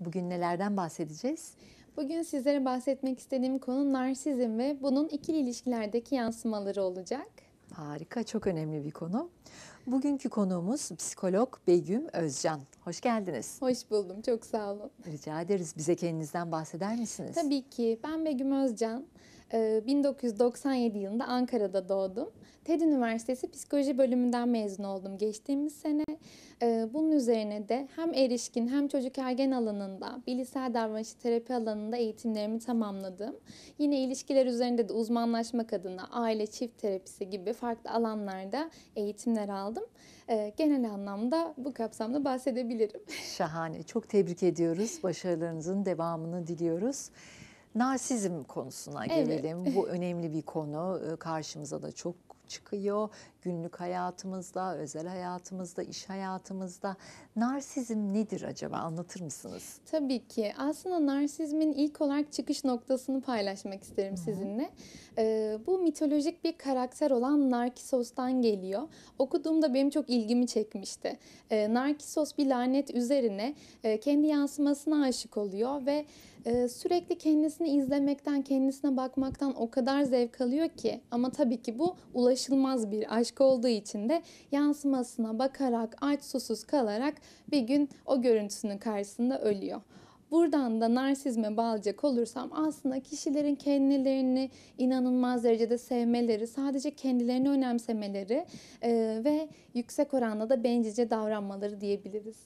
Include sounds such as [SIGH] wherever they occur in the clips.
Bugün nelerden bahsedeceğiz? Bugün sizlere bahsetmek istediğim konu narsizm ve bunun ikili ilişkilerdeki yansımaları olacak. Harika, çok önemli bir konu. Bugünkü konuğumuz psikolog Begüm Özcan. Hoş geldiniz. Hoş buldum, çok sağ olun. Rica ederiz. Bize kendinizden bahseder misiniz? Tabii ki. Ben Begüm Özcan. 1997 ee, yılında Ankara'da doğdum. TED Üniversitesi Psikoloji bölümünden mezun oldum geçtiğimiz sene. Ee, bunun üzerine de hem erişkin hem çocuk ergen alanında, bilişsel davranışçı terapi alanında eğitimlerimi tamamladım. Yine ilişkiler üzerinde de uzmanlaşmak adına aile çift terapisi gibi farklı alanlarda eğitimler aldım. Ee, genel anlamda bu kapsamda bahsedebilirim. Şahane. Çok tebrik ediyoruz. Başarılarınızın devamını diliyoruz. Narsizm konusuna evet. gelelim. Bu önemli bir konu. Ee, karşımıza da çok çıkıyor. Günlük hayatımızda, özel hayatımızda, iş hayatımızda. Narsizm nedir acaba? Anlatır mısınız? Tabii ki. Aslında narsizmin ilk olarak çıkış noktasını paylaşmak isterim Hı-hı. sizinle. Ee, bu mitolojik bir karakter olan Narkisos'tan geliyor. Okuduğumda benim çok ilgimi çekmişti. Ee, Narkisos bir lanet üzerine e, kendi yansımasına aşık oluyor ve ee, sürekli kendisini izlemekten, kendisine bakmaktan o kadar zevk alıyor ki ama tabii ki bu ulaşılmaz bir aşk olduğu için de yansımasına bakarak, aç susuz kalarak bir gün o görüntüsünün karşısında ölüyor. Buradan da narsizme bağlayacak olursam aslında kişilerin kendilerini inanılmaz derecede sevmeleri, sadece kendilerini önemsemeleri e, ve yüksek oranda da bencilce davranmaları diyebiliriz.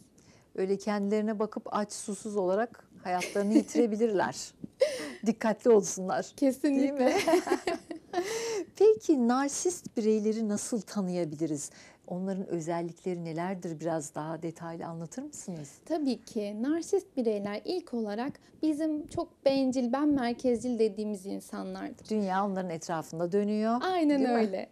Öyle kendilerine bakıp aç susuz olarak hayatlarını yitirebilirler. [LAUGHS] Dikkatli olsunlar. Kesinlikle. [LAUGHS] Peki narsist bireyleri nasıl tanıyabiliriz? Onların özellikleri nelerdir biraz daha detaylı anlatır mısınız? Tabii ki. Narsist bireyler ilk olarak bizim çok bencil, ben merkezcil dediğimiz insanlardır. Dünya onların etrafında dönüyor. Aynen öyle.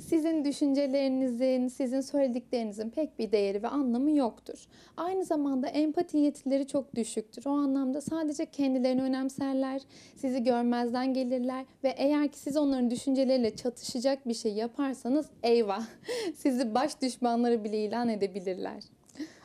Sizin düşüncelerinizin, sizin söylediklerinizin pek bir değeri ve anlamı yoktur. Aynı zamanda empati yetileri çok düşüktür. O anlamda sadece kendilerini önemserler, sizi görmezden gelirler ve eğer ki siz onların düşünceleriyle çatışacak bir şey yaparsanız eyvah [LAUGHS] sizi baş düşmanları bile ilan edebilirler.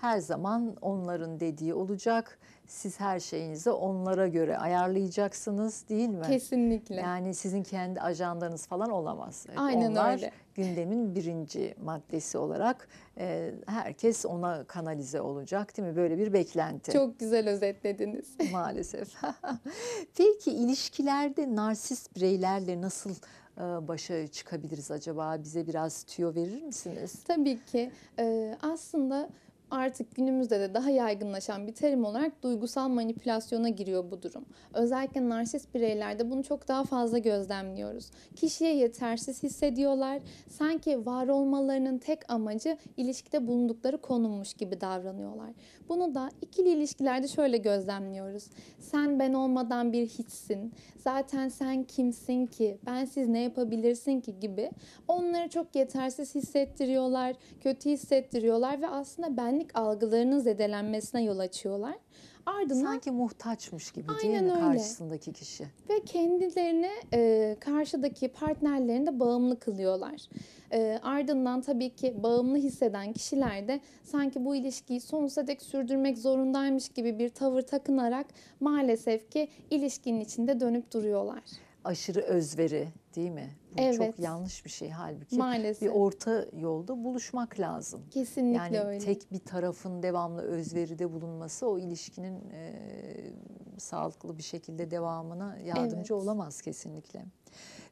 Her zaman onların dediği olacak. Siz her şeyinizi onlara göre ayarlayacaksınız değil mi? Kesinlikle. Yani sizin kendi ajandanız falan olamaz. Aynen Onlar öyle. gündemin birinci maddesi olarak e, herkes ona kanalize olacak değil mi? Böyle bir beklenti. Çok güzel özetlediniz. Maalesef. [LAUGHS] Peki ilişkilerde narsist bireylerle nasıl e, başa çıkabiliriz acaba? Bize biraz tüyo verir misiniz? Tabii ki. E, aslında artık günümüzde de daha yaygınlaşan bir terim olarak duygusal manipülasyona giriyor bu durum. Özellikle narsist bireylerde bunu çok daha fazla gözlemliyoruz. Kişiye yetersiz hissediyorlar. Sanki var olmalarının tek amacı ilişkide bulundukları konummuş gibi davranıyorlar. Bunu da ikili ilişkilerde şöyle gözlemliyoruz. Sen ben olmadan bir hiçsin. Zaten sen kimsin ki? Ben siz ne yapabilirsin ki gibi. Onları çok yetersiz hissettiriyorlar, kötü hissettiriyorlar ve aslında benlik güvenlik algılarının zedelenmesine yol açıyorlar. Ardından sanki muhtaçmış gibi değil mi öyle. karşısındaki kişi? Ve kendilerini e, karşıdaki partnerlerinde bağımlı kılıyorlar. E, ardından tabii ki bağımlı hisseden kişiler de sanki bu ilişkiyi sonsuza dek sürdürmek zorundaymış gibi bir tavır takınarak maalesef ki ilişkinin içinde dönüp duruyorlar aşırı özveri değil mi? Bu evet. çok yanlış bir şey halbuki. Maalesef. Bir orta yolda buluşmak lazım. Kesinlikle yani öyle. Yani tek bir tarafın devamlı özveride bulunması o ilişkinin e, sağlıklı bir şekilde devamına yardımcı evet. olamaz kesinlikle.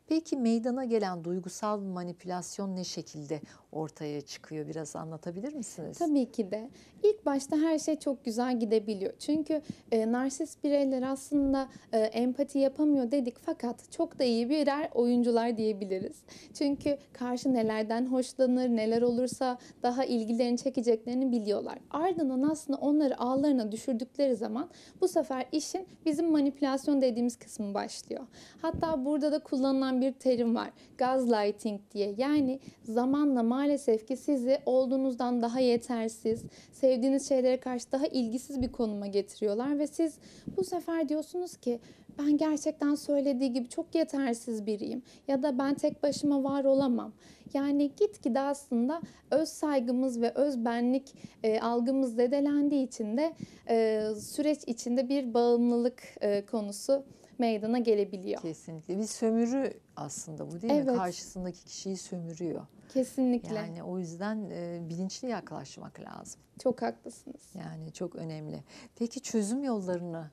Peki meydana gelen duygusal manipülasyon ne şekilde ortaya çıkıyor? Biraz anlatabilir misiniz? Tabii ki de. İlk başta her şey çok güzel gidebiliyor. Çünkü e, narsist bireyler aslında e, empati yapamıyor dedik fakat çok da iyi birer oyuncular diyebiliriz. Çünkü karşı nelerden hoşlanır, neler olursa daha ilgilerini çekeceklerini biliyorlar. Ardından aslında onları ağlarına düşürdükleri zaman bu sefer işin bizim manipülasyon dediğimiz kısmı başlıyor. Hatta burada da kullanılan bir terim var. Gaslighting diye. Yani zamanla maalesef ki sizi olduğunuzdan daha yetersiz, sevdiğiniz şeylere karşı daha ilgisiz bir konuma getiriyorlar ve siz bu sefer diyorsunuz ki ben gerçekten söylediği gibi çok yetersiz biriyim ya da ben tek başıma var olamam. Yani gitgide aslında öz saygımız ve öz benlik e, algımız zedelendiği için de e, süreç içinde bir bağımlılık e, konusu meydana gelebiliyor. Kesinlikle. Bir sömürü aslında bu değil evet. mi? Karşısındaki kişiyi sömürüyor. Kesinlikle. Yani o yüzden e, bilinçli yaklaşmak lazım. Çok haklısınız. Yani çok önemli. Peki çözüm yollarını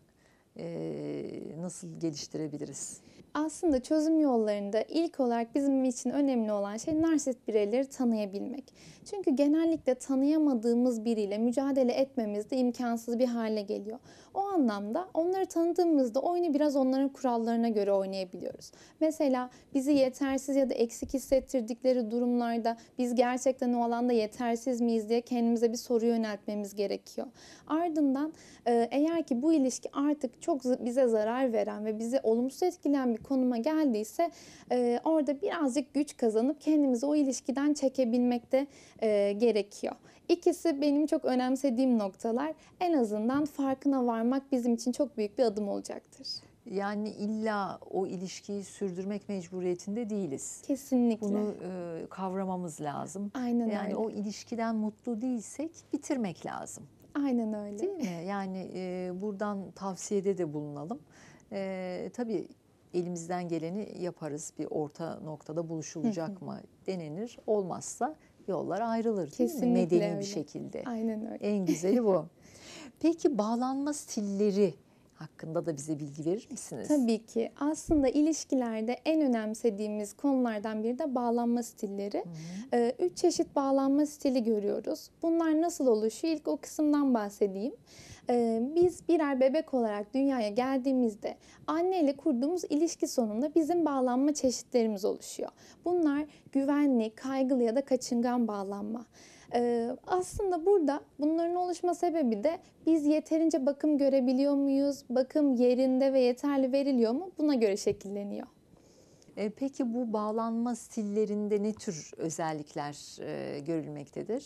e, nasıl geliştirebiliriz? Aslında çözüm yollarında ilk olarak bizim için önemli olan şey narsist bireyleri tanıyabilmek. Çünkü genellikle tanıyamadığımız biriyle mücadele etmemiz de imkansız bir hale geliyor. O anlamda onları tanıdığımızda oyunu biraz onların kurallarına göre oynayabiliyoruz. Mesela bizi yetersiz ya da eksik hissettirdikleri durumlarda biz gerçekten o alanda yetersiz miyiz diye kendimize bir soru yöneltmemiz gerekiyor. Ardından eğer ki bu ilişki artık çok bize zarar veren ve bizi olumsuz etkileyen bir konuma geldiyse e, orada birazcık güç kazanıp kendimizi o ilişkiden çekebilmek de e, gerekiyor. İkisi benim çok önemsediğim noktalar. En azından farkına varmak bizim için çok büyük bir adım olacaktır. Yani illa o ilişkiyi sürdürmek mecburiyetinde değiliz. Kesinlikle. Bunu e, kavramamız lazım. Aynen yani öyle. o ilişkiden mutlu değilsek bitirmek lazım. Aynen öyle. Değil mi? Yani e, buradan tavsiyede de bulunalım. E, tabii elimizden geleni yaparız. Bir orta noktada buluşulacak mı denenir. Olmazsa yollar ayrılır Kesinlikle Medeni öyle. bir şekilde. Aynen öyle. En güzeli bu. [LAUGHS] Peki bağlanma stilleri hakkında da bize bilgi verir misiniz? Tabii ki. Aslında ilişkilerde en önemsediğimiz konulardan biri de bağlanma stilleri. Hı hı. Ee, üç çeşit bağlanma stili görüyoruz. Bunlar nasıl oluşuyor? İlk o kısımdan bahsedeyim. Ee, biz birer bebek olarak dünyaya geldiğimizde anne ile kurduğumuz ilişki sonunda bizim bağlanma çeşitlerimiz oluşuyor. Bunlar güvenli, kaygılı ya da kaçıngan bağlanma. Ee, aslında burada bunların oluşma sebebi de biz yeterince bakım görebiliyor muyuz? Bakım yerinde ve yeterli veriliyor mu? Buna göre şekilleniyor. E, peki bu bağlanma stillerinde ne tür özellikler e, görülmektedir?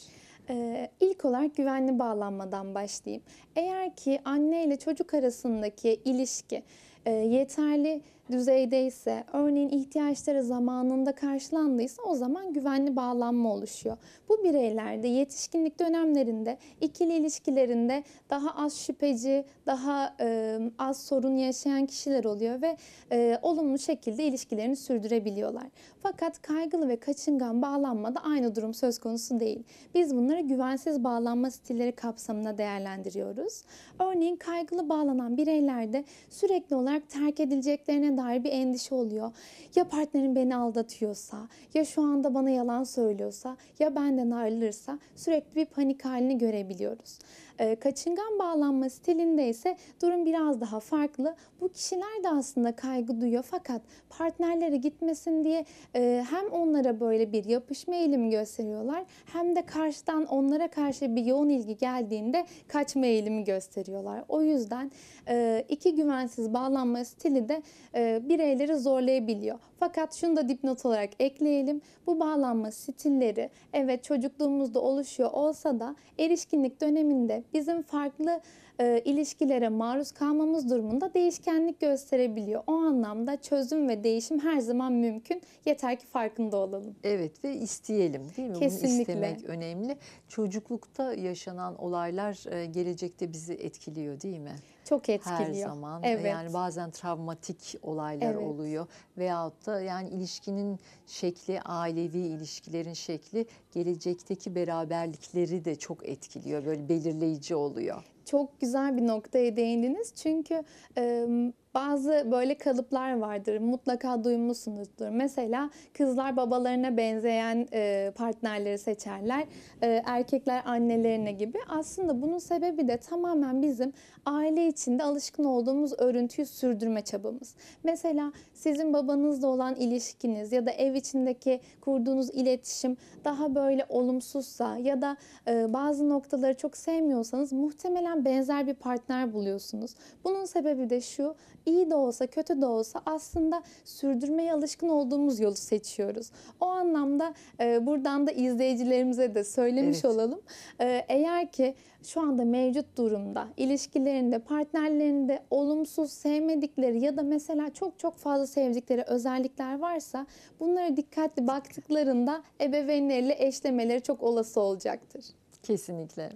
Ee, ilk olarak güvenli bağlanmadan başlayayım. Eğer ki anne ile çocuk arasındaki ilişki e, yeterli düzeydeyse, örneğin ihtiyaçları zamanında karşılandıysa o zaman güvenli bağlanma oluşuyor. Bu bireylerde yetişkinlik dönemlerinde ikili ilişkilerinde daha az şüpheci, daha e, az sorun yaşayan kişiler oluyor ve e, olumlu şekilde ilişkilerini sürdürebiliyorlar. Fakat kaygılı ve kaçıngan bağlanmada aynı durum söz konusu değil. Biz bunları güvensiz bağlanma stilleri kapsamına değerlendiriyoruz. Örneğin kaygılı bağlanan bireylerde sürekli olarak terk edileceklerine geleceğine dair bir endişe oluyor. Ya partnerim beni aldatıyorsa, ya şu anda bana yalan söylüyorsa, ya benden ayrılırsa sürekli bir panik halini görebiliyoruz. Ee, kaçıngan bağlanma stilinde ise durum biraz daha farklı. Bu kişiler de aslında kaygı duyuyor fakat partnerlere gitmesin diye e, hem onlara böyle bir yapışma eğilimi gösteriyorlar hem de karşıdan onlara karşı bir yoğun ilgi geldiğinde kaçma eğilimi gösteriyorlar. O yüzden e, iki güvensiz bağlanma stili de e, bireyleri zorlayabiliyor. Fakat şunu da dipnot olarak ekleyelim. Bu bağlanma stilleri evet çocukluğumuzda oluşuyor olsa da erişkinlik döneminde bizim farklı e, ilişkilere maruz kalmamız durumunda değişkenlik gösterebiliyor. O anlamda çözüm ve değişim her zaman mümkün. Yeter ki farkında olalım. Evet ve isteyelim değil mi? Kesinlikle. Bunu istemek önemli. Çocuklukta yaşanan olaylar e, gelecekte bizi etkiliyor değil mi? Çok etkiliyor. Her zaman. Evet. Yani bazen travmatik olaylar evet. oluyor. Veyahut da yani ilişkinin şekli, ailevi ilişkilerin şekli gelecekteki beraberlikleri de çok etkiliyor. Böyle belirleyici oluyor çok güzel bir noktaya değindiniz. Çünkü e, bazı böyle kalıplar vardır. Mutlaka duymuşsunuzdur. Mesela kızlar babalarına benzeyen e, partnerleri seçerler. E, erkekler annelerine gibi. Aslında bunun sebebi de tamamen bizim aile içinde alışkın olduğumuz örüntüyü sürdürme çabamız. Mesela sizin babanızla olan ilişkiniz ya da ev içindeki kurduğunuz iletişim daha böyle olumsuzsa ya da e, bazı noktaları çok sevmiyorsanız muhtemelen benzer bir partner buluyorsunuz. Bunun sebebi de şu iyi de olsa kötü de olsa aslında sürdürmeye alışkın olduğumuz yolu seçiyoruz. O anlamda e, buradan da izleyicilerimize de söylemiş evet. olalım. E, eğer ki şu anda mevcut durumda ilişkilerinde, partnerlerinde olumsuz sevmedikleri ya da mesela çok çok fazla sevdikleri özellikler varsa bunlara dikkatli baktıklarında ebeveynleriyle eşlemeleri çok olası olacaktır. Kesinlikle.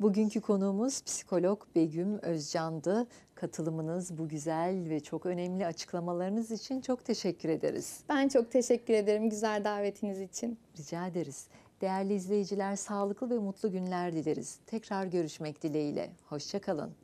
Bugünkü konuğumuz psikolog Begüm Özcan'dı katılımınız, bu güzel ve çok önemli açıklamalarınız için çok teşekkür ederiz. Ben çok teşekkür ederim güzel davetiniz için. Rica ederiz. Değerli izleyiciler sağlıklı ve mutlu günler dileriz. Tekrar görüşmek dileğiyle. Hoşçakalın.